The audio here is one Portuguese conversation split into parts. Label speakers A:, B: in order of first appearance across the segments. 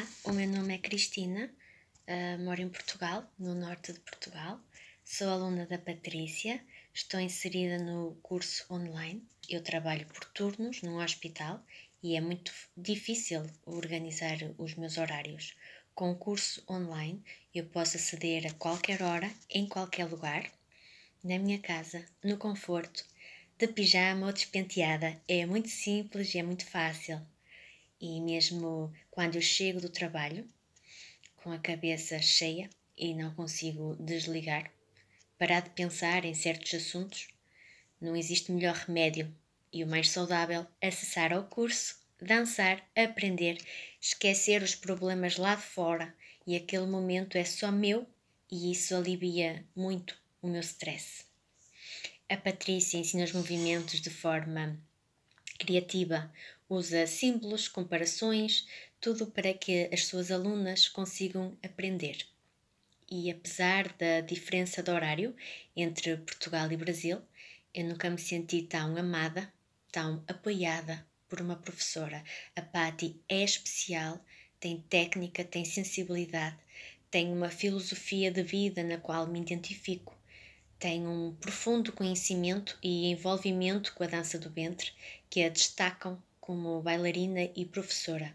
A: Olá, o meu nome é Cristina, uh, moro em Portugal, no norte de Portugal. Sou aluna da Patrícia, estou inserida no curso online. Eu trabalho por turnos num hospital e é muito difícil organizar os meus horários. Com o curso online, eu posso aceder a qualquer hora, em qualquer lugar, na minha casa, no conforto, de pijama ou despenteada. É muito simples e é muito fácil e mesmo quando eu chego do trabalho com a cabeça cheia e não consigo desligar, parar de pensar em certos assuntos, não existe melhor remédio e o mais saudável acessar ao curso, dançar, aprender, esquecer os problemas lá de fora e aquele momento é só meu e isso alivia muito o meu stress. A Patrícia ensina os movimentos de forma criativa, usa símbolos, comparações, tudo para que as suas alunas consigam aprender. E apesar da diferença de horário entre Portugal e Brasil, eu nunca me senti tão amada, tão apoiada por uma professora. A Patti é especial, tem técnica, tem sensibilidade, tem uma filosofia de vida na qual me identifico tem um profundo conhecimento e envolvimento com a dança do ventre que a destacam como bailarina e professora.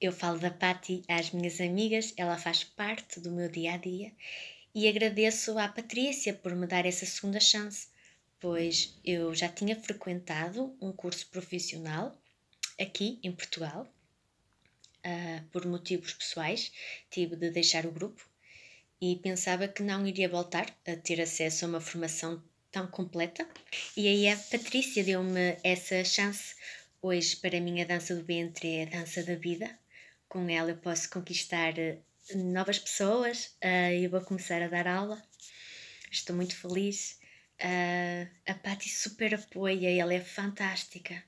A: Eu falo da Patti às minhas amigas, ela faz parte do meu dia a dia e agradeço à Patrícia por me dar essa segunda chance, pois eu já tinha frequentado um curso profissional aqui em Portugal. Uh, por motivos pessoais, tive de deixar o grupo e pensava que não iria voltar a ter acesso a uma formação tão completa. E aí a Patrícia deu-me essa chance. Hoje, para mim, a dança do ventre é a dança da vida. Com ela, eu posso conquistar eh, novas pessoas uh, eu vou começar a dar aula. Estou muito feliz. Uh, a Patti super apoia, ela é fantástica.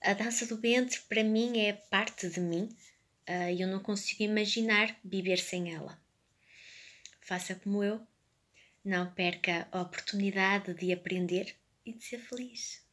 A: A dança do ventre para mim é parte de mim. Uh, eu não consigo imaginar viver sem ela. Faça como eu. Não perca a oportunidade de aprender e de ser feliz.